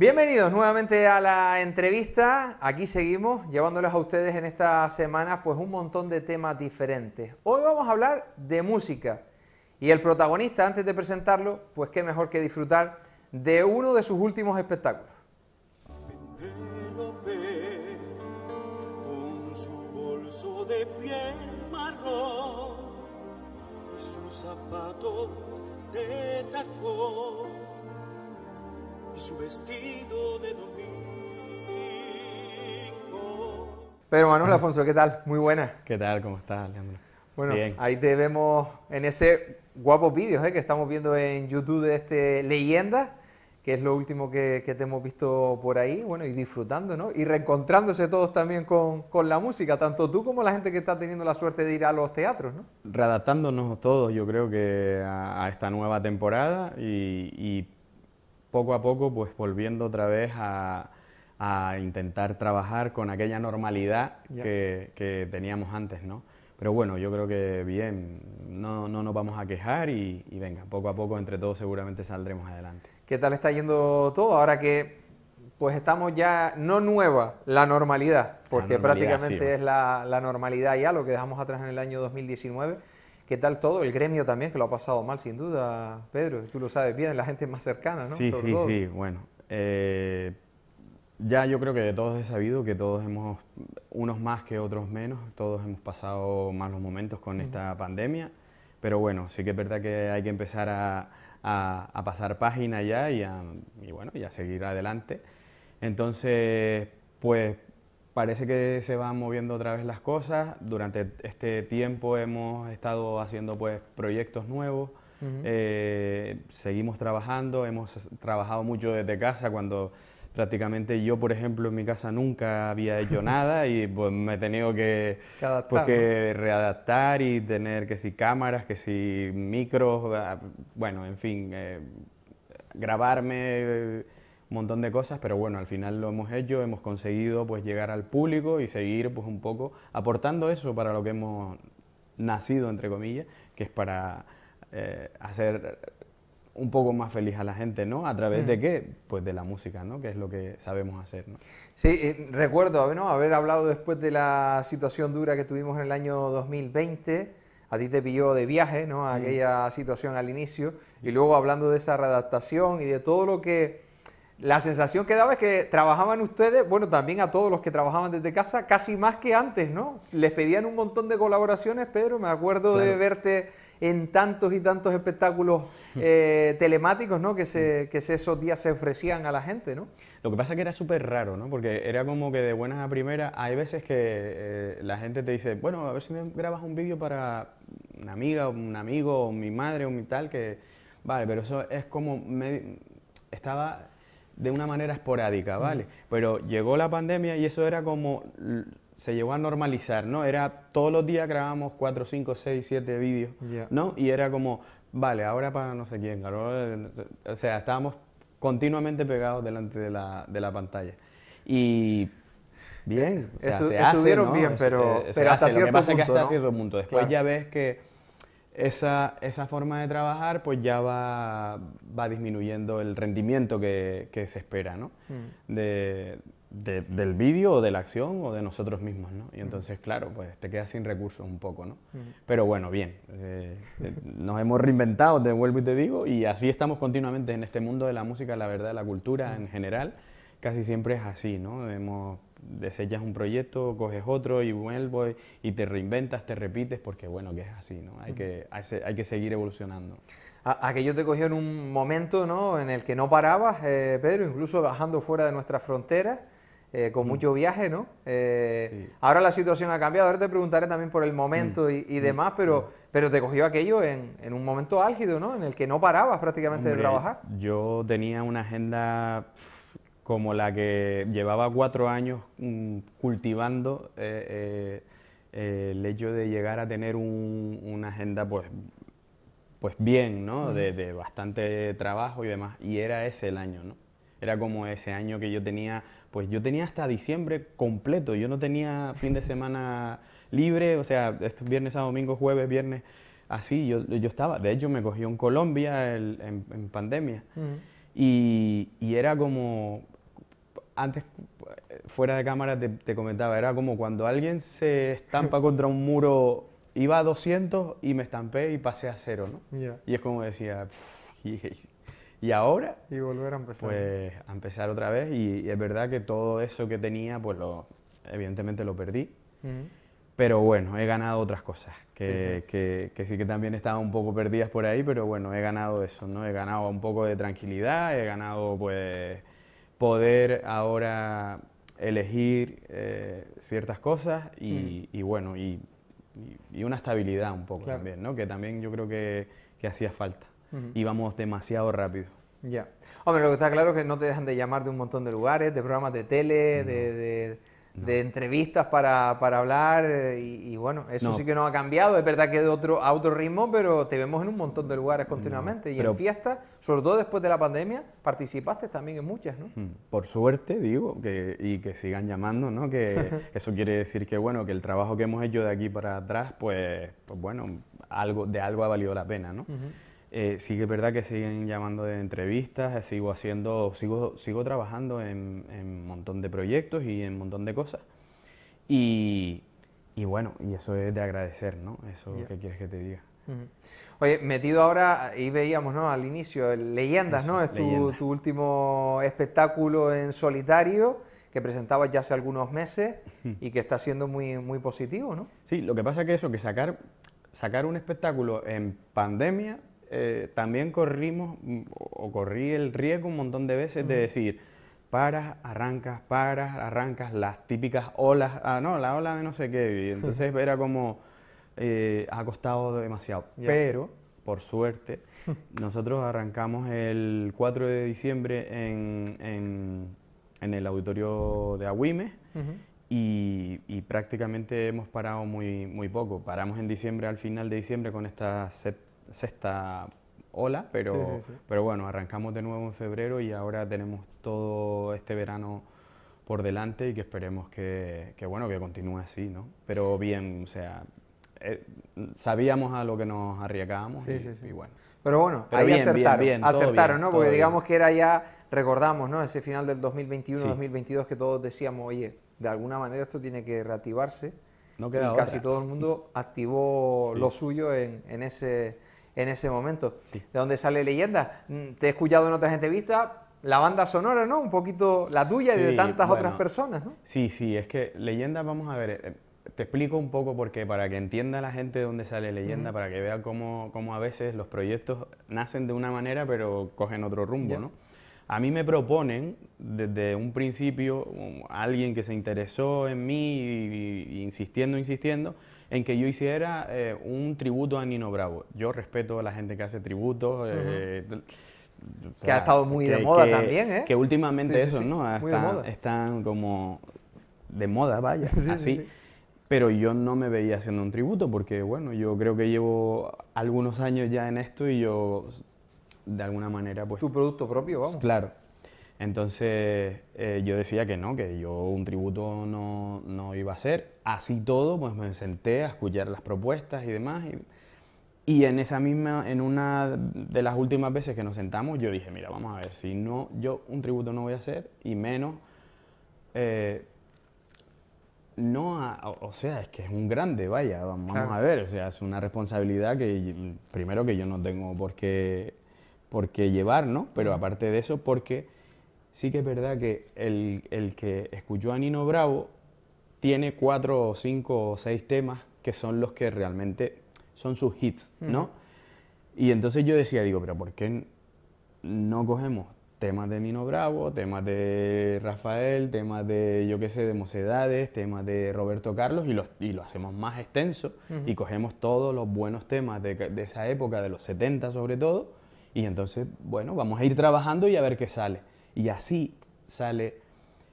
Bienvenidos nuevamente a la entrevista. Aquí seguimos llevándoles a ustedes en esta semana pues un montón de temas diferentes. Hoy vamos a hablar de música y el protagonista antes de presentarlo, pues qué mejor que disfrutar de uno de sus últimos espectáculos. con su bolso de piel marrón y sus de tacón su vestido de domingo. Pero Manuel Afonso, ¿qué tal? Muy buena. ¿Qué tal? ¿Cómo estás, Bueno, ahí te vemos en ese guapo vídeo eh, que estamos viendo en YouTube de este Leyenda, que es lo último que, te hemos visto por ahí, bueno, y disfrutando, ¿no? Y reencontrándose todos también con, con, la música, tanto tú como la gente que está teniendo la suerte de ir a los teatros, ¿no? Readaptándonos todos, yo creo que a, esta nueva temporada y, y poco a poco pues volviendo otra vez a, intentar trabajar con aquella normalidad que, teníamos antes, ¿no? Pero bueno, yo creo que bien, no, no nos vamos a quejar y, venga, poco a poco entre todos seguramente saldremos adelante. ¿Qué tal está yendo todo ahora que pues estamos ya, no nueva, la normalidad, porque prácticamente es la, la normalidad ya, lo que dejamos atrás en el año 2019? ¿Qué tal todo? El gremio también, que lo ha pasado mal, sin duda, Pedro. Tú lo sabes bien, la gente más cercana, ¿no? Sí, sí, sí. Bueno, eh, ya yo creo que de todos he sabido que todos hemos, unos más que otros menos, todos hemos pasado malos momentos con esta pandemia. Pero bueno, sí que es verdad que hay que empezar a, pasar página ya y, bueno, y a seguir adelante. Entonces, pues parece que se van moviendo otra vez las cosas. Durante este tiempo hemos estado haciendo pues, proyectos nuevos, eh, seguimos trabajando, hemos trabajado mucho desde casa cuando prácticamente yo, por ejemplo, en mi casa nunca había hecho nada y pues me he tenido que, pues, readaptar y tener que si cámaras, que si micros, ah, bueno, en fin, eh, grabarme. Eh, montón de cosas, pero bueno, al final lo hemos hecho, hemos conseguido pues llegar al público y seguir pues un poco aportando eso para lo que hemos nacido, entre comillas, que es para eh, hacer un poco más feliz a la gente, ¿no? ¿A través de mm. qué? Pues de la música, ¿no? Que es lo que sabemos hacer, ¿no? Sí, eh, recuerdo haber hablado después de la situación dura que tuvimos en el año 2020, a ti te pilló de viaje, ¿no? Mm. Aquella situación al inicio, y luego hablando de esa readaptación y de todo lo que la sensación que daba es que trabajaban ustedes, bueno, también a todos los que trabajaban desde casa, casi más que antes, ¿no? Les pedían un montón de colaboraciones, Pedro, me acuerdo de verte en tantos y tantos espectáculos eh, telemáticos, ¿no? Que, que esos días se ofrecían a la gente, ¿no? Lo que pasa es que era súper raro, ¿no? Porque era como que de buenas a primeras, hay veces que eh, la gente te dice, bueno, a ver si me grabas un vídeo para una amiga, o un amigo, mi madre, o mi tal, que... Vale, pero eso es como... Estaba de una manera esporádica, ¿vale? Pero llegó la pandemia y eso era como, se llegó a normalizar, ¿no? Era todos los días grabamos 4, 5, 6, 7 vídeos, yeah. ¿no? Y era como, vale, ahora para no sé quién, ¿no? o sea, estábamos continuamente pegados delante de la, de la pantalla. Y bien, o sea, Estu se estuvieron hace, ¿no? bien, pero, eh, pero hasta hace. Cierto Lo que pasa punto, es que hasta ¿no? cierto punto. Después claro. ya ves que esa, forma de trabajar pues ya va, disminuyendo el rendimiento que, se espera ¿no? Mm. del vídeo o de la acción o de nosotros mismos. Y entonces, claro, pues te quedas sin recursos un poco. ¿no? Mm. Pero bueno, bien, eh, eh, nos hemos reinventado, te vuelvo y te digo, y así estamos continuamente en este mundo de la música, la verdad, la cultura mm. en general. Casi siempre es así, ¿no? Hemos desechas un proyecto, coges otro y vuelvo, y te reinventas, te repites, porque bueno, que es así, ¿no? Hay, que, hay, que seguir evolucionando. Aquello te cogió en un momento, ¿no? En el que no parabas, eh, Pedro, incluso bajando fuera de nuestras fronteras. Eh, con mm. mucho viaje, ¿no? Eh, ahora la situación ha cambiado, ahora te preguntaré también por el momento mm. y, demás, pero, mm. pero te cogió aquello en, un momento álgido, ¿no? En el que no parabas prácticamente de trabajar. Yo tenía una agenda como la que llevaba cuatro años mm, cultivando eh, eh, el hecho de llegar a tener una agenda pues, pues bien, ¿no? De, bastante trabajo y demás. Y era ese el año, ¿no? Era como ese año que yo tenía, pues yo tenía hasta diciembre completo, yo no tenía fin de semana libre, o sea, estos viernes a domingo, jueves, viernes, así, yo, estaba, de hecho me cogió en Colombia en, pandemia. Y, y, era como, antes eh, fuera de cámara te, comentaba, era como cuando alguien se estampa contra un muro, iba a 200 y me estampé y pasé a cero, ¿no? Y es como decía, y, ahora... Y volver a empezar. Pues a empezar otra vez y, es verdad que todo eso que tenía, pues lo, evidentemente lo perdí. Pero bueno, he ganado otras cosas, que sí, Que, que sí que también estaba un poco perdidas por ahí, pero bueno, he ganado eso, ¿no? He ganado un poco de tranquilidad, he ganado pues poder ahora elegir eh, ciertas cosas y, mm. bueno, y, una estabilidad un poco también, ¿no? Que también yo creo que, hacía falta. Íbamos demasiado rápido. Ya. Hombre, lo que está claro es que no te dejan de llamar de un montón de lugares, de programas de tele, de de entrevistas para, para hablar eh, y, bueno, eso sí que no ha cambiado. Es verdad que de otro, a otro ritmo, pero te vemos en un montón de lugares mm, continuamente. y en fiestas, sobre todo después de la pandemia, participaste también en muchas, ¿no? Mm, por suerte, digo, que, y que sigan llamando, ¿no? Que eso quiere decir que, bueno, que el trabajo que hemos hecho de aquí para atrás, pues, pues bueno, algo, de algo ha valido la pena, ¿no? Eh, sí es verdad que siguen llamando de entrevistas, eh, sigo haciendo, sigo, sigo trabajando en un montón de proyectos y en un montón de cosas. Y, bueno, y eso es de agradecer, ¿no? Eso lo que quieres que te diga. Oye, metido ahora, ahí veíamos, ¿no? Al inicio, Leyendas, ¿no? Es tu, último espectáculo en solitario que presentabas ya hace algunos meses y que está siendo muy, muy positivo, ¿no? Sí, lo que pasa es que eso, que sacar, sacar un espectáculo en pandemia eh, también corrimos mm, o corrí el riesgo un montón de veces de decir, paras, arrancas, paras, arrancas, las típicas olas, ah, no, la ola de no sé qué, entonces era como, ha eh, costado demasiado. Pero, por suerte, nosotros arrancamos el 4 de diciembre en, en, el auditorio de Agüimes. Y, prácticamente hemos parado muy, muy poco. Paramos en diciembre, al final de diciembre, con esta set sexta ola, pero, pero bueno, arrancamos de nuevo en febrero y ahora tenemos todo este verano por delante y que esperemos que, que bueno, que continúe así, ¿no? Pero bien, o sea, eh, sabíamos a lo que nos arriesgábamos y, bueno. Pero bueno, ahí acertaron, ¿no? Porque digamos que era ya, recordamos, ¿no? Ese final del 2021-2022 que todos decíamos, oye, de alguna manera esto tiene que reactivarse. y casi todo el mundo activó lo suyo en, en ese en ese momento. ¿De dónde sale leyenda? Mm, te he escuchado en otras entrevistas, la banda sonora, ¿no? Un poquito la tuya y de tantas otras personas, ¿no? Sí, sí, es que leyenda, vamos a ver, eh, eh, te explico un poco porque para que entienda la gente de dónde sale leyenda, para que vea cómo, cómo, a veces los proyectos nacen de una manera pero cogen otro rumbo, ¿no? A mí me proponen desde un principio alguien que se interesó en mí y, insistiendo, insistiendo, en que yo hiciera eh, un tributo a Nino Bravo. Yo respeto a la gente que hace tributos. Eh, que ha estado muy de moda también, ¿eh? Que últimamente eso, ¿no? Están, están, como de moda, vaya, así. Pero yo no me veía haciendo un tributo porque, bueno, yo creo que llevo algunos años ya en esto y yo, de alguna manera, pues... Tu producto propio, vamos. Claro. Entonces eh, yo decía que no, que yo un tributo no, no, iba a hacer. Así todo, pues me senté a escuchar las propuestas y demás. Y, y, en esa misma, en una de las últimas veces que nos sentamos, yo dije, mira, vamos a ver, si no, yo un tributo no voy a hacer y menos... Eh, no, o sea, es que es un grande, vaya, vamos a ver, o sea, es una responsabilidad que primero que yo no tengo por qué, por qué llevar, ¿no? Pero aparte de eso, porque sí que es verdad que el, que escuchó a Nino Bravo tiene cuatro o cinco o seis temas que son los que realmente son sus hits, ¿no? Y entonces yo decía, digo, pero ¿por qué no cogemos temas de Nino Bravo, temas de Rafael, temas de, yo qué sé, de Mocedades, temas de Roberto Carlos y, lo hacemos más extenso y cogemos todos los buenos temas de, de, esa época, de los 70 sobre todo, y entonces, bueno, vamos a ir trabajando y a ver qué sale. Y así sale,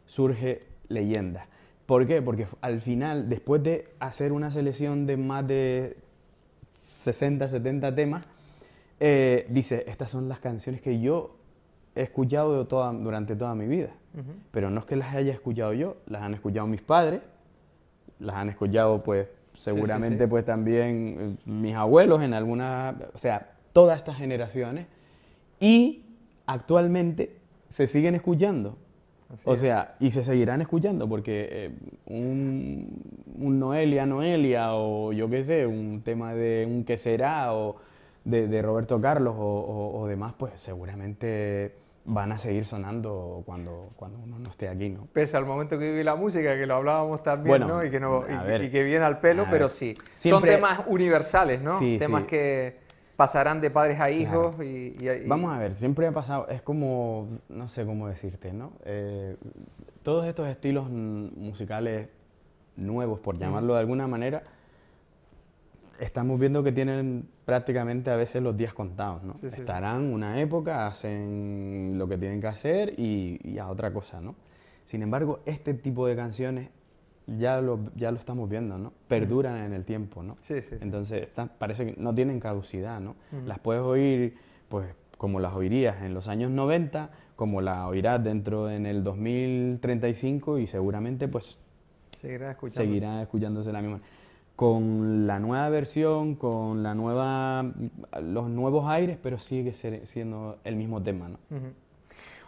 surge leyenda. ¿Por qué? Porque al final, después de hacer una selección de más de 60, 70 temas, eh, dice, estas son las canciones que yo he escuchado toda, durante toda mi vida. Pero no es que las haya escuchado yo, las han escuchado mis padres, las han escuchado pues seguramente pues también eh, mis abuelos en alguna, o sea, todas estas generaciones. Y actualmente se siguen escuchando. o sea, y se seguirán escuchando porque eh, un, un, Noelia, Noelia o yo qué sé, un tema de un que será o de, Roberto Carlos o, o, demás, pues seguramente van a seguir sonando cuando, cuando uno no esté aquí, ¿no? Pese al momento que vive la música, que lo hablábamos también, ¿no? Y que, no, y, que viene al pelo, pero sí. Siempre, Son temas universales, ¿no? Sí, temas que pasarán de padres a hijos y, Vamos a ver, siempre ha pasado, es como, no sé cómo decirte, ¿no? Eh, todos estos estilos musicales nuevos, por llamarlo de alguna manera, estamos viendo que tienen prácticamente a veces los días contados, ¿no? Estarán una época, hacen lo que tienen que hacer y, y a otra cosa, ¿no? Sin embargo, este tipo de canciones ya lo, ya lo estamos viendo, ¿no? Perduran en el tiempo, ¿no? Sí, sí. Entonces, parece que no tienen caducidad, ¿no? Las puedes oír, pues, como las oirías en los años 90, como las oirás dentro en el 2035 y seguramente, pues, seguirá, escuchándose la misma. Con la nueva versión, con la nueva, los nuevos aires, pero sigue siendo el mismo tema, ¿no?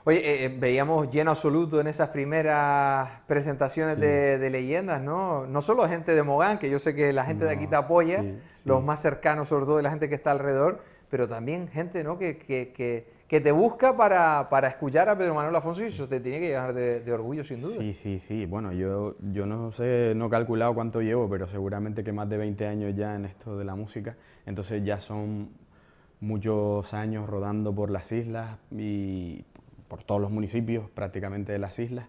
Oye, eh, eh, veíamos lleno absoluto en esas primeras presentaciones de, leyendas, ¿no? No solo gente de Mogán, que yo sé que la gente de aquí te apoya, los más cercanos, sobre todo de la gente que está alrededor, pero también gente, ¿no? Que, que, te busca para, escuchar a Pedro Manuel Afonso y eso te tiene que llegar de, orgullo, sin duda. Sí, sí, sí. Bueno, yo, yo no sé, no he calculado cuánto llevo, pero seguramente que más de 20 años ya en esto de la música. Entonces ya son muchos años rodando por las islas y por todos los municipios prácticamente de las islas.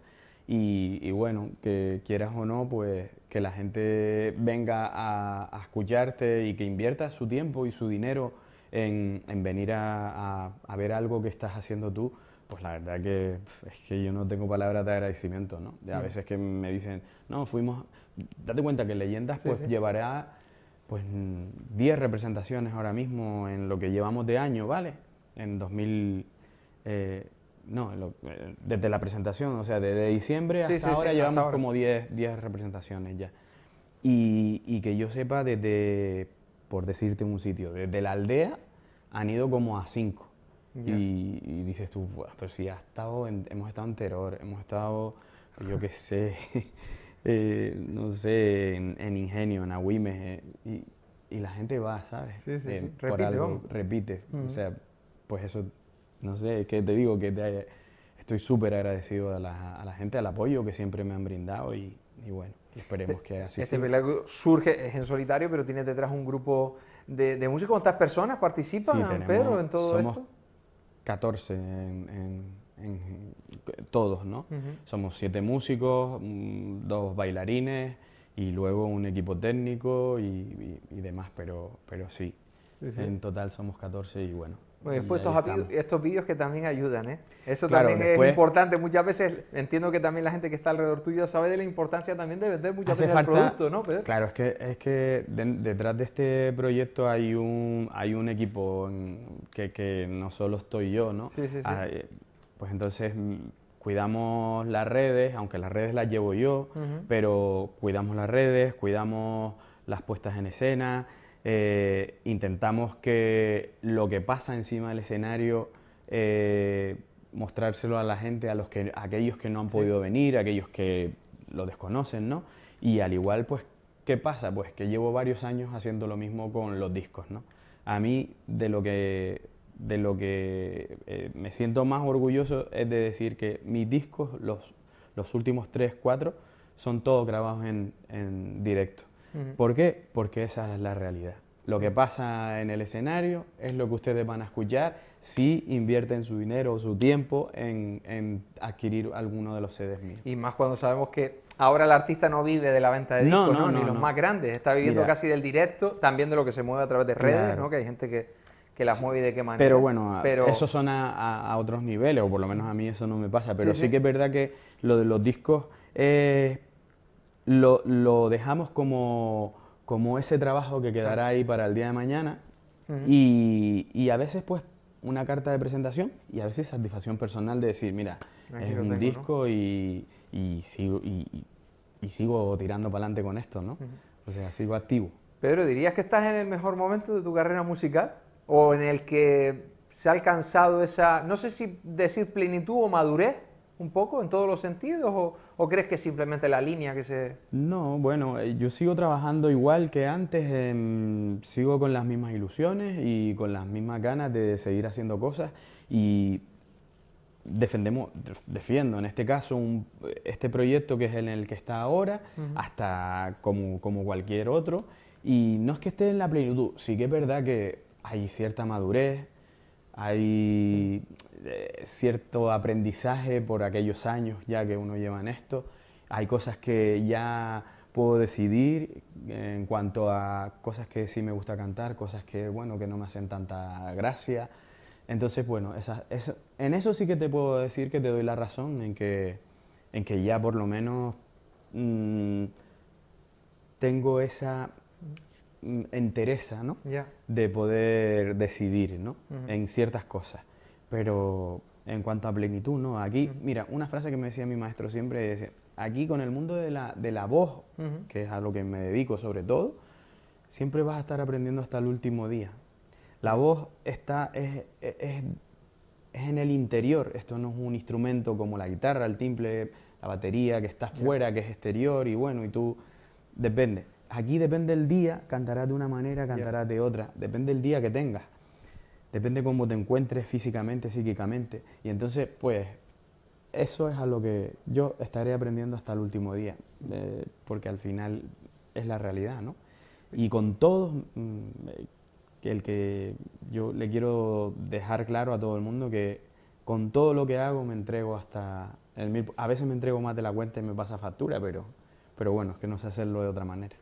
Y, bueno, que quieras o no, pues que la gente venga a, escucharte y que invierta su tiempo y su dinero en, venir a, ver algo que estás haciendo tú, pues la verdad que es que yo no tengo palabras de agradecimiento, ¿no? A mm. veces que me dicen, no, fuimos, date cuenta que Leyendas pues llevará pues 10 representaciones ahora mismo en lo que llevamos de año, ¿vale? En 2000... No, eh, desde la presentación, o sea, desde diciembre hasta ahora llevamos como 10, representaciones ya. Y, y, que yo sepa, desde, por decirte un sitio, desde la aldea han ido como a 5. Y, dices tú, pero si ha estado hemos estado en terror, hemos estado, yo qué sé, eh, no sé, en, Ingenio, en Agüimes, eh, y, y, la gente va, ¿sabes? Sí, sí, repite, repite. O sea, pues eso no sé, qué te digo que estoy súper agradecido a la, gente, al apoyo que siempre me han brindado y, bueno, esperemos que así este sea. surge, en solitario, pero tiene detrás un grupo de, de músicos. ¿Cuántas personas participan, Pedro, en todo esto? 14 en, en, todos, ¿no? Somos siete músicos, mm, dos bailarines y luego un equipo técnico y, demás, pero, pero sí. En total somos 14 y bueno, bueno, después estos, estos vídeos que también ayudan, ¿eh? Eso también es importante. Muchas veces entiendo que también la gente que está alrededor tuyo sabe de la importancia también de vender muchas veces el producto, ¿no? Claro, es que, es que detrás de este proyecto hay un, hay un equipo que, que no solo estoy yo, ¿no? Sí, sí, sí. Ah, eh, pues entonces mm, cuidamos las redes, aunque las redes las llevo yo, pero cuidamos las redes, cuidamos las puestas en escena, eh, intentamos que lo que pasa encima del escenario eh, mostrárselo a la gente, a, los que, aquellos que no han podido venir, a aquellos que lo desconocen, Y al igual, pues, ¿qué pasa? Pues que llevo varios años haciendo lo mismo con los discos, ¿no? A mí, de lo que, de lo que eh, me siento más orgulloso es de decir que mis discos, los, últimos tres, cuatro, son todos grabados en directo. ¿Por qué? Porque esa es la realidad. Lo que pasa en el escenario es lo que ustedes van a escuchar si invierten su dinero o su tiempo en, adquirir alguno de los CDs míos. Y más cuando sabemos que ahora el artista no vive de la venta de discos, no, ni los más grandes. Está viviendo casi del directo, también de lo que se mueve a través de redes, ¿no? que hay gente que, las mueve y de qué manera. Pero bueno, eso son a, otros niveles, o por lo menos a mí eso no me pasa. Pero sí, que es verdad que lo de los discos... Eh, lo, lo dejamos como, como ese trabajo que quedará ahí para el día de mañana y, y, a veces pues una carta de presentación y a veces satisfacción personal de decir, mira, es un disco y, y, sigo, y, sigo tirando para adelante con esto, ¿no? O sea, sigo activo. Pedro, ¿dirías que estás en el mejor momento de tu carrera musical? ¿O en el que se ha alcanzado esa, no sé si decir plenitud o madurez, un poco en todos los sentidos o, crees que es simplemente la línea que se... No, bueno, eh, yo sigo trabajando igual que antes, em, sigo con las mismas ilusiones y con las mismas ganas de seguir haciendo cosas y defendemos, defiendo en este caso este proyecto que es en el que está ahora, hasta como, como cualquier otro, y no es que esté en la plenitud, sí que es verdad que hay cierta madurez, hay eh, cierto aprendizaje por aquellos años ya que uno lleva en esto, hay cosas que ya puedo decidir en cuanto a cosas que sí me gusta cantar, cosas que, bueno, que no me hacen tanta gracia. Entonces, bueno, esa, en eso sí que te puedo decir que te doy la razón, en que, en que ya por lo menos mm, tengo esa entereza, ¿no? De poder decidir, ¿no? En ciertas cosas. Pero en cuanto a plenitud, ¿no? Aquí, mira, una frase que me decía mi maestro siempre es aquí con el mundo de la, voz, que es a lo que me dedico sobre todo, siempre vas a estar aprendiendo hasta el último día. La voz está, es, en el interior, esto no es un instrumento como la guitarra, el timbre, la batería, que está fuera, que es exterior, y bueno, y tú, depende aquí depende el día, cantarás de una manera, cantarás de otra, depende el día que tengas, depende cómo te encuentres físicamente, psíquicamente. Y entonces, pues, eso es a lo que yo estaré aprendiendo hasta el último día, eh, porque al final es la realidad, ¿no? Y con todo, mm, el que yo le quiero dejar claro a todo el mundo que con todo lo que hago me entrego hasta el a veces me entrego más de la cuenta y me pasa factura, pero pero bueno, es que no sé hacerlo de otra manera.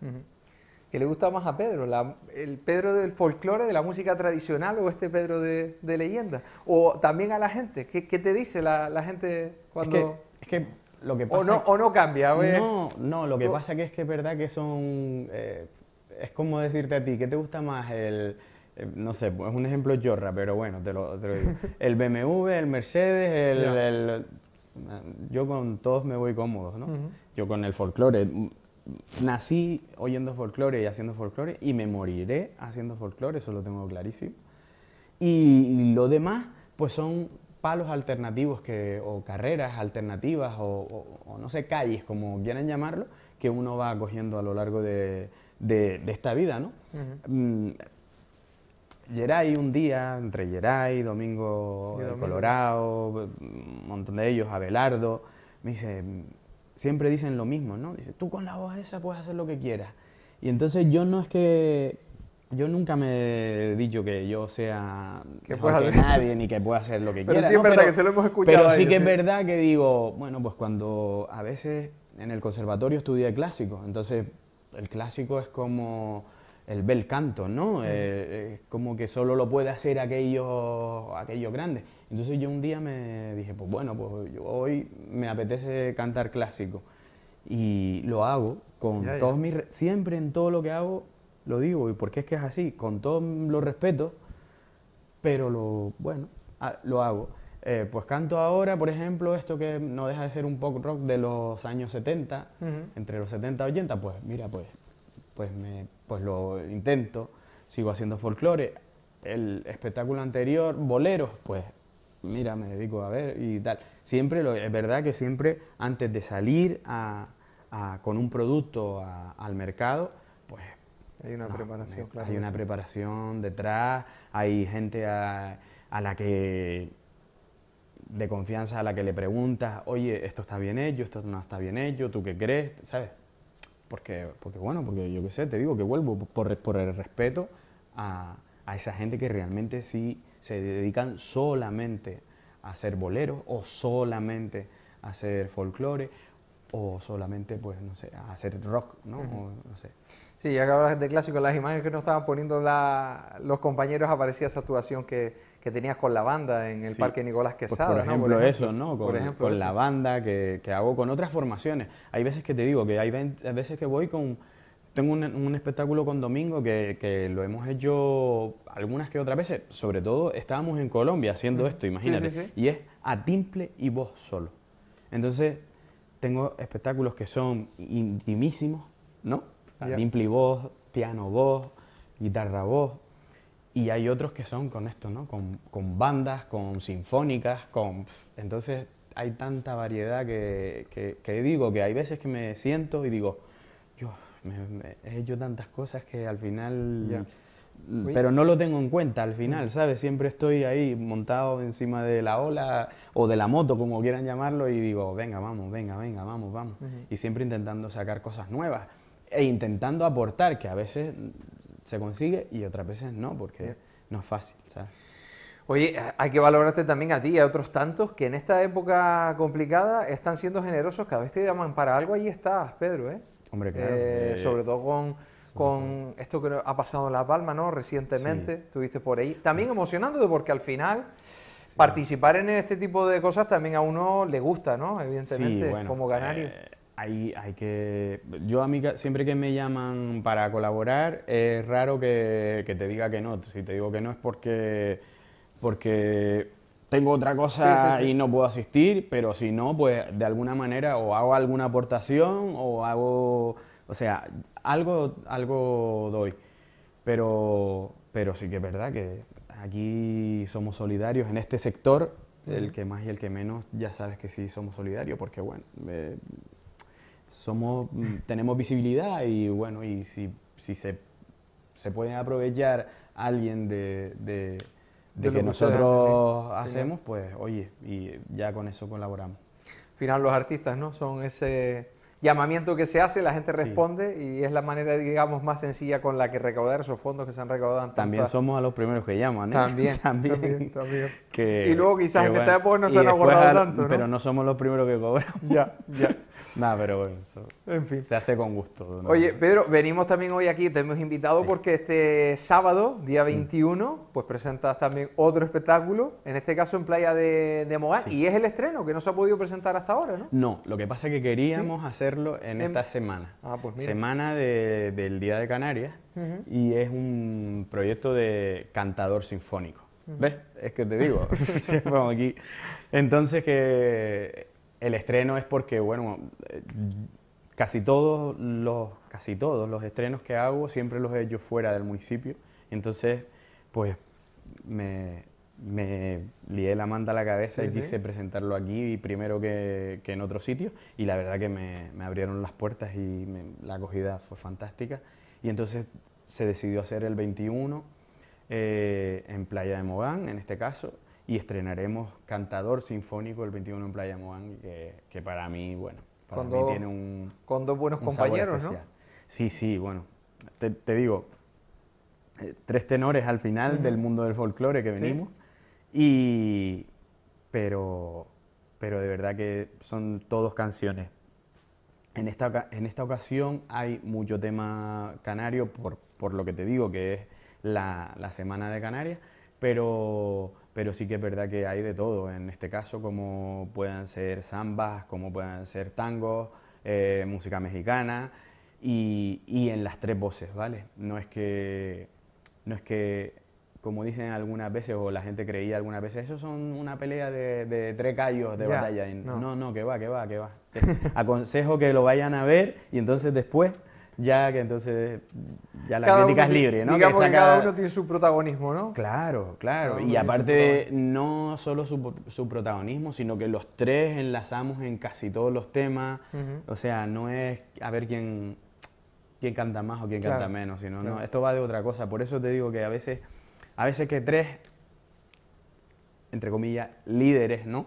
¿Qué le gusta más a Pedro? ¿El Pedro del folclore, de la música tradicional o este Pedro de, leyenda? O también a la gente. ¿Qué, te dice la, gente cuando...? Es que, lo que pasa... O no, cambia. No, no, lo que pasa que es que es verdad que son... Eh, es como decirte a ti, ¿qué te gusta más? El, eh, no sé, es un ejemplo chorra, pero bueno, te lo, digo. El BMW, el Mercedes, el yo con todos me voy cómodo, ¿no? Yo con el folclore, nací oyendo folclore y haciendo folclore y me moriré haciendo folclore, eso lo tengo clarísimo. Y lo demás, pues son palos alternativos que, o carreras alternativas o, no sé, calles, como quieran llamarlo, que uno va cogiendo a lo largo de, esta vida, ¿no? Yeray un día, entre Yeray, Domingo, Colorado, un montón de ellos, Abelardo, me dice, siempre dicen lo mismo, ¿no? Dice, tú con la voz esa puedes hacer lo que quieras. Y entonces yo no es que, yo nunca me he dicho que yo sea mejor que, nadie ni que pueda hacer lo que pero quiera. Sí es verdad que se lo hemos escuchado. Pero sí que es verdad que digo, bueno, pues cuando a veces en el conservatorio estudié clásico, entonces el clásico es como el bel canto, ¿no? Eh, eh, como que solo lo puede hacer aquellos, aquellos grandes. Entonces yo un día me dije, pues bueno, pues hoy me apetece cantar clásico. Y lo hago con Siempre en todo lo que hago lo digo, y por qué es que es así, con todo los respeto, pero lo, bueno, ah, lo hago. Eh, pues canto ahora, por ejemplo, esto que no deja de ser un pop rock de los años 70, entre los 70 y 80, pues mira, pues, pues me pues lo intento, sigo haciendo folclore. El espectáculo anterior, boleros, pues mira, me dedico a ver y tal. Siempre, lo, es verdad que siempre antes de salir con un producto al mercado, pues... Hay una preparación, Hay una preparación detrás, hay gente a, la que de confianza a la que le preguntas, oye, esto está bien hecho, esto no está bien hecho, ¿tú qué crees? ¿Sabes? Porque, porque bueno, porque yo qué sé, te digo que vuelvo por, por el respeto a, a, esa gente que realmente sí se dedican solamente a hacer boleros o solamente a hacer folclore o solamente, pues, no sé, a hacer rock, ¿no? no sé. Sí, ya que hablas de clásico, las imágenes que nos estaban poniendo los compañeros aparecía esa actuación que, que tenías con la banda en el Parque Nicolás Quesada. por, ejemplo, eso, ¿no? Con, la banda que, hago con otras formaciones. Hay veces que te digo que hay, veces que voy con... Tengo un, espectáculo con Domingo que, lo hemos hecho algunas que otras veces. Sobre todo estábamos en Colombia haciendo esto, imagínate. y es a timple y voz solo. Entonces, tengo espectáculos que son intimísimos, ¿no? A Timple y voz, piano voz, guitarra voz, y hay otros que son con esto, ¿no? Con, bandas, con sinfónicas, con... Entonces hay tanta variedad que, digo que hay veces que me siento y digo, yo he hecho tantas cosas que al final... Pero no lo tengo en cuenta al final, ¿sabes? Siempre estoy ahí montado encima de la ola o de la moto, como quieran llamarlo, y digo, venga, vamos, venga, venga, vamos, vamos. Y siempre intentando sacar cosas nuevas e intentando aportar, que a veces se consigue y otras veces no, porque no es fácil, ¿sabes? Oye, eh, hay que valorarte también a ti y a otros tantos que en esta época complicada están siendo generosos, cada vez te llaman para algo, ahí estás, Pedro, ¿eh? Hombre, claro. Eh, sobre todo con, con esto que ha pasado en La Palma, ¿no? Recientemente, estuviste por ahí. También emocionándote porque al final participar en este tipo de cosas también a uno le gusta, ¿no? Evidentemente, como canario. Eh, hay, hay que... Yo a mí siempre que me llaman para colaborar es raro que, te diga que no. Si te digo que no es porque, porque tengo otra cosa y no puedo asistir, pero si no, pues de alguna manera o hago alguna aportación o hago... O sea, algo, algo doy. Pero, pero sí que es verdad que aquí somos solidarios en este sector el que más y el que menos, ya sabes que sí somos solidarios, porque bueno, eh, somos, mm, tenemos visibilidad y bueno, y si, se, se puede aprovechar alguien de, de, que nosotros hacemos, pues oye, y ya con eso colaboramos. Al final los artistas, ¿no? Son ese llamamiento que se hace, la gente responde y es la manera, digamos, más sencilla con la que recaudar esos fondos que se han recaudado. También somos a los primeros que llaman, ¿eh? también, también y luego quizás en esta época no se han acordado tanto, Pero no somos los primeros que cobramos. Ya, ya. Nada, pero bueno, se hace con gusto. Oye, Pedro, venimos también hoy aquí, te hemos invitado porque este sábado, día 21, mm. pues presentas también otro espectáculo, en este caso en Playa de, de Mogán, y es el estreno, que no se ha podido presentar hasta ahora, ¿no? No, lo que pasa es que queríamos hacerlo en, esta semana. Ah, pues mira. Semana del Día de Canarias, y es un proyecto de cantador sinfónico. ¿Ves? Es que te digo, aquí. Entonces que el estreno es porque, bueno, eh, casi todos los, casi todos los estrenos que hago siempre los he hecho fuera del municipio. Entonces, pues me, me lié la manta a la cabeza y quise presentarlo aquí primero que, que, en otro sitio y la verdad que me, me abrieron las puertas y la acogida fue fantástica y entonces se decidió hacer el 21 eh, en Playa de Mogán, en este caso, y estrenaremos Cantador Sinfónico el 21 en Playa de Mogán, que, para mí, bueno, para con dos, tiene un. Con buenos compañeros, ¿no? Sí, sí, bueno. Te, digo, eh, tres tenores al final del mundo del folclore que venimos. Y. Pero, pero de verdad que son todos canciones. En esta, en esta ocasión hay mucho tema canario, por, por lo que te digo, que es la, Semana de Canarias, pero, pero sí que es verdad que hay de todo, en este caso, como puedan ser zambas, como puedan ser tangos, eh, música mexicana, y, en las tres voces, ¿vale? No es que, no es que como dicen algunas veces, o la gente creía algunas veces, eso son una pelea de, tres callos de batalla. no, no, que va, que va, que va. Aconsejo que lo vayan a ver y entonces después ya que entonces ya la crítica es libre, ¿no? Digamos que, cada uno tiene su protagonismo, ¿no? Claro, claro. Y aparte, no solo su, protagonismo, sino que los tres enlazamos en casi todos los temas. O sea, no es a ver quién, quién canta más o quién canta menos, sino no, esto va de otra cosa. Por eso te digo que a veces, a veces que tres entre comillas, líderes, ¿no?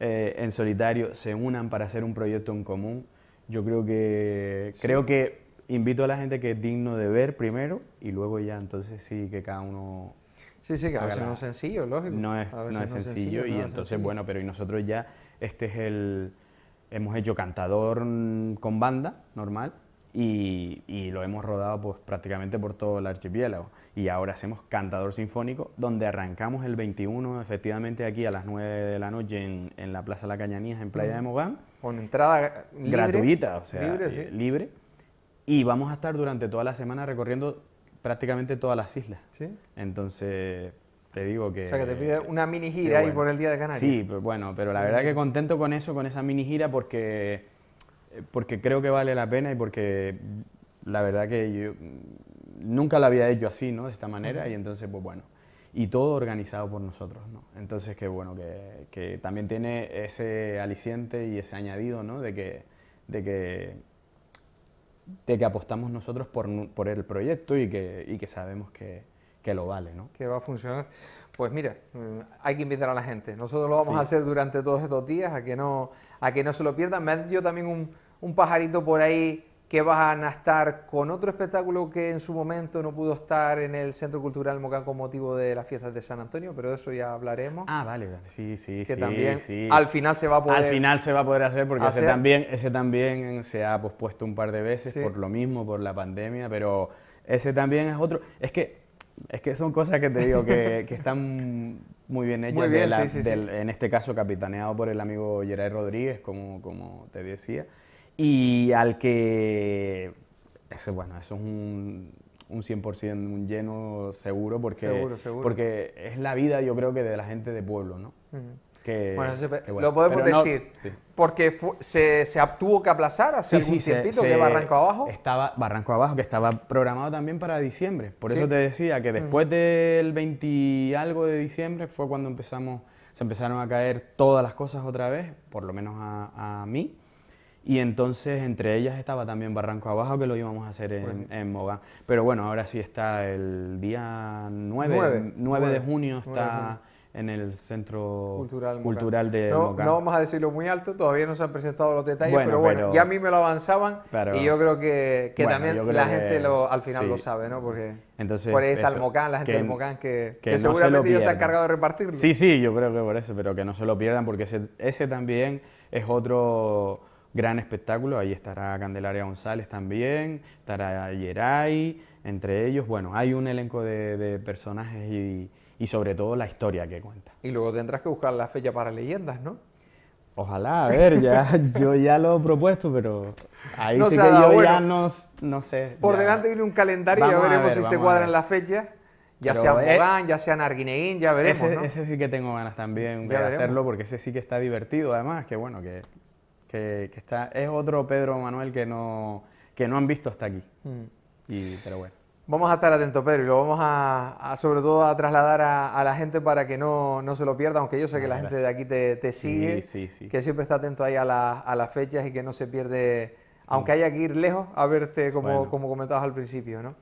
Eh, en solitario se unan para hacer un proyecto en común. Yo creo que creo que invito a la gente que es digno de ver primero y luego ya entonces sí que cada uno... Sí, sí, que a veces no es sencillo, lógico. No es, no es sencillo, y entonces bueno, pero y nosotros ya, este es el... Hemos hecho cantador con banda, normal, y, lo hemos rodado pues, prácticamente por todo el archipiélago. Y ahora hacemos Cantador Sinfónico, donde arrancamos el 21, efectivamente, aquí a las 9 de la noche en, la Plaza La Cañanías, en Playa mm. de Mogán. Con entrada libre, gratuita, o sea, libre. Sí. Eh, libre y vamos a estar durante toda la semana recorriendo prácticamente todas las islas. ¿Sí? Entonces, te digo que... O sea, que te pide una mini gira ahí por el Día de Canarias. Sí, pero bueno, pero la verdad que contento con eso, con esa mini gira, porque, eh, porque creo que vale la pena y porque la verdad que yo nunca la había hecho así, ¿no? De esta manera, y entonces, pues bueno. Y todo organizado por nosotros, ¿no? Entonces, que bueno, que, también tiene ese aliciente y ese añadido, ¿no? De que, de que de que apostamos nosotros por, por el proyecto y que, y que sabemos que, lo vale. ¿no? Que va a funcionar. Pues mira, mm, hay que invitar a la gente. Nosotros lo vamos a hacer durante todos estos días, a que no, a que no se lo pierdan. Me ha yo también un, un pajarito por ahí que van a estar con otro espectáculo que en su momento no pudo estar en el Centro Cultural Mocán con motivo de las fiestas de San Antonio, pero de eso ya hablaremos. Ah, vale, vale. sí, sí, que sí, también al final se va a poder Al final se va a poder hacer porque ese también ese también se ha pospuesto un par de veces por lo mismo, por la pandemia, pero ese también es otro, es que es que son cosas que te digo que, que están muy bien hechas, muy bien, sí, en este caso capitaneado por el amigo Gerard Rodríguez, como, como te decía y al que, bueno, eso es un, un 100%, un lleno seguro porque, seguro, porque es la vida yo creo que de la gente de pueblo, ¿no? que, bueno, lo podemos decir, porque se, se tuvo que aplazar hace sí, algún tiempito Barranco Abajo. Estaba Barranco Abajo, que estaba programado también para diciembre, por eso te decía que después del 20 y algo de diciembre fue cuando empezamos, se empezaron a caer todas las cosas otra vez, por lo menos a, a mí, y entonces entre ellas estaba también Barranco Abajo, que lo íbamos a hacer en, Mogán. Pero bueno, ahora sí está el día 9, de junio, está en el Centro Cultural, Cultural de no, Mogán. No vamos a decirlo muy alto, todavía no se han presentado los detalles, pero bueno, ya a mí me lo avanzaban y yo creo que, también la gente al final lo sabe, ¿no? Porque por ahí está el Mocán, la gente del Mocán, que, seguramente se ya se ha encargado de repartirlo. Sí, sí, yo creo que por eso, pero que no se lo pierdan porque ese también es otro gran espectáculo. Ahí estará Candelaria González también, estará Yeray, entre ellos. Bueno, hay un elenco de, personajes y, y, sobre todo la historia que cuenta. Y luego tendrás que buscar la fecha para leyendas, ¿no? Ojalá, a ver, ya, yo ya lo he propuesto, pero ahí no sí que yo ya no, sé. Por delante viene un calendario ya veremos si se cuadran las fechas. Ya sea Bogán, eh, ya sea Narguineín, ya veremos. Ese, sí que tengo ganas también de hacerlo porque ese sí que está divertido, además, que bueno, que que, está, es otro Pedro Manuel que no, que no han visto hasta aquí. Mm. Y, pero bueno. Vamos a estar atentos, Pedro, y lo vamos a, sobre todo a trasladar a, la gente para que no, no se lo pierda, aunque yo sé que la gente de aquí te, sigue, que siempre está atento ahí a, las fechas y que no se pierde mm. aunque haya que ir lejos a verte como, como comentabas al principio, ¿no?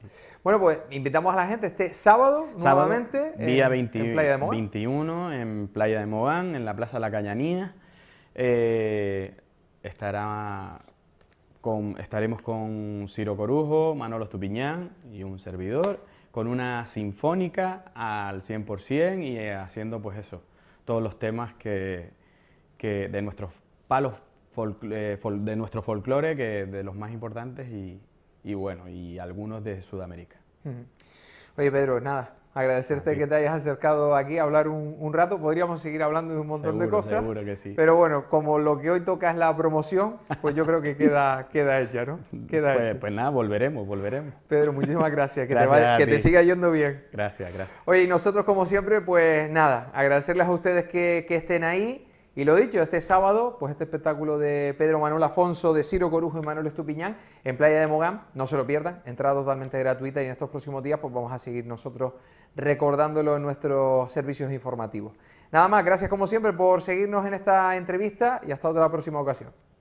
Bueno, pues invitamos a la gente este sábado, nuevamente día Playa de 21 en Playa de Mogán, en la Plaza La Cañanía. Eh, estará con, estaremos con Ciro Corujo, Manolo Estupiñán y un servidor, con una sinfónica al 100% y eh, haciendo pues eso, todos los temas que, de nuestros palos, eh, de nuestro folclore, que de los más importantes y, y bueno, y algunos de Sudamérica. Oye Pedro, nada, Agradecerte que te hayas acercado aquí a hablar un, un, rato. Podríamos seguir hablando de un montón de cosas. Pero bueno, como lo que hoy toca es la promoción, pues yo creo que queda, queda hecha, ¿no? Queda pues, pues nada, volveremos, volveremos. Pedro, muchísimas gracias. Que, te, siga yendo bien. Gracias, gracias. Oye, nosotros como siempre, pues nada, agradecerles a ustedes que, que estén ahí. Y lo dicho, este sábado, pues este espectáculo de Pedro Manuel Afonso, de Ciro Corujo y Manuel Estupiñán en Playa de Mogán, no se lo pierdan, entrada totalmente gratuita y en estos próximos días pues vamos a seguir nosotros recordándolo en nuestros servicios informativos. Nada más, gracias como siempre por seguirnos en esta entrevista y hasta otra próxima ocasión.